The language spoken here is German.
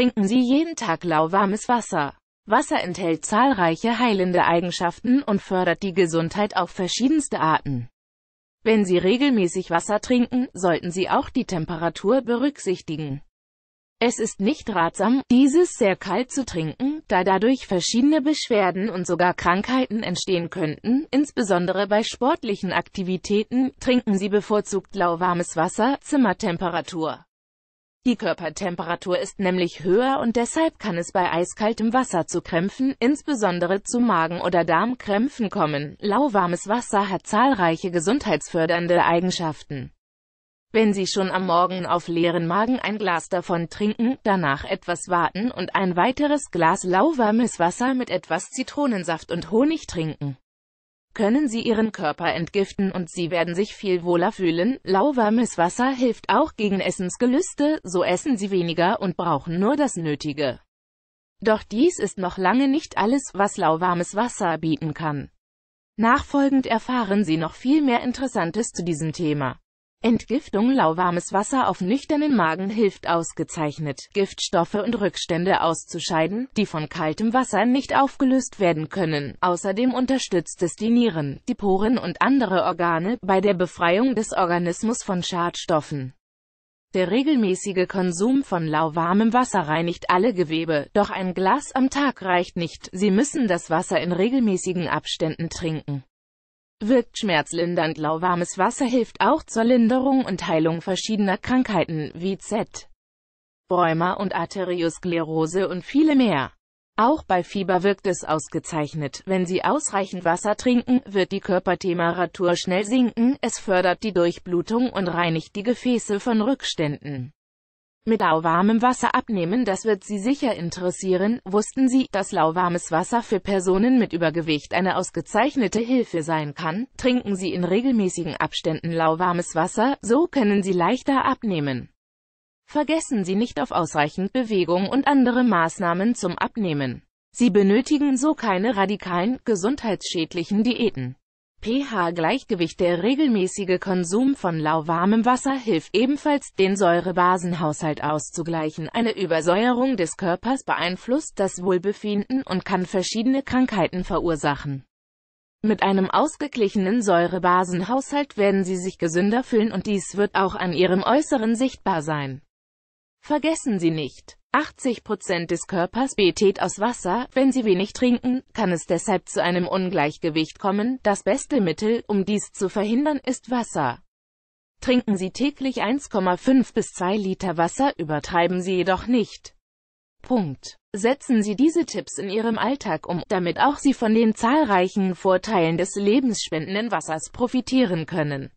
Trinken Sie jeden Tag lauwarmes Wasser. Wasser enthält zahlreiche heilende Eigenschaften und fördert die Gesundheit auf verschiedenste Arten. Wenn Sie regelmäßig Wasser trinken, sollten Sie auch die Temperatur berücksichtigen. Es ist nicht ratsam, dieses sehr kalt zu trinken, da dadurch verschiedene Beschwerden und sogar Krankheiten entstehen könnten, insbesondere bei sportlichen Aktivitäten, trinken Sie bevorzugt lauwarmes Wasser, Zimmertemperatur. Die Körpertemperatur ist nämlich höher und deshalb kann es bei eiskaltem Wasser zu Krämpfen, insbesondere zu Magen- oder Darmkrämpfen kommen. Lauwarmes Wasser hat zahlreiche gesundheitsfördernde Eigenschaften. Wenn Sie schon am Morgen auf leeren Magen ein Glas davon trinken, danach etwas warten und ein weiteres Glas lauwarmes Wasser mit etwas Zitronensaft und Honig trinken können sie ihren Körper entgiften und sie werden sich viel wohler fühlen. Lauwarmes Wasser hilft auch gegen Essensgelüste, so essen sie weniger und brauchen nur das Nötige. Doch dies ist noch lange nicht alles, was lauwarmes Wasser bieten kann. Nachfolgend erfahren Sie noch viel mehr Interessantes zu diesem Thema. Entgiftung lauwarmes Wasser auf nüchternen Magen hilft ausgezeichnet, Giftstoffe und Rückstände auszuscheiden, die von kaltem Wasser nicht aufgelöst werden können. Außerdem unterstützt es die Nieren, die Poren und andere Organe bei der Befreiung des Organismus von Schadstoffen. Der regelmäßige Konsum von lauwarmem Wasser reinigt alle Gewebe, doch ein Glas am Tag reicht nicht, Sie müssen das Wasser in regelmäßigen Abständen trinken. Wirkt schmerzlindernd lauwarmes Wasser hilft auch zur Linderung und Heilung verschiedener Krankheiten wie Z. Rheuma und Arteriosklerose und viele mehr. Auch bei Fieber wirkt es ausgezeichnet. Wenn Sie ausreichend Wasser trinken, wird die Körpertemperatur schnell sinken, es fördert die Durchblutung und reinigt die Gefäße von Rückständen mit lauwarmem Wasser abnehmen, das wird Sie sicher interessieren, wussten Sie, dass lauwarmes Wasser für Personen mit Übergewicht eine ausgezeichnete Hilfe sein kann, trinken Sie in regelmäßigen Abständen lauwarmes Wasser, so können Sie leichter abnehmen. Vergessen Sie nicht auf ausreichend Bewegung und andere Maßnahmen zum Abnehmen. Sie benötigen so keine radikalen, gesundheitsschädlichen Diäten pH-Gleichgewicht Der regelmäßige Konsum von lauwarmem Wasser hilft ebenfalls, den Säurebasenhaushalt auszugleichen. Eine Übersäuerung des Körpers beeinflusst das Wohlbefinden und kann verschiedene Krankheiten verursachen. Mit einem ausgeglichenen Säurebasenhaushalt werden Sie sich gesünder fühlen und dies wird auch an Ihrem Äußeren sichtbar sein. Vergessen Sie nicht, 80 des Körpers besteht aus Wasser, wenn sie wenig trinken, kann es deshalb zu einem Ungleichgewicht kommen. Das beste Mittel, um dies zu verhindern, ist Wasser. Trinken Sie täglich 1,5 bis 2 Liter Wasser, übertreiben Sie jedoch nicht. Punkt. Setzen Sie diese Tipps in Ihrem Alltag um, damit auch Sie von den zahlreichen Vorteilen des lebensspendenden Wassers profitieren können.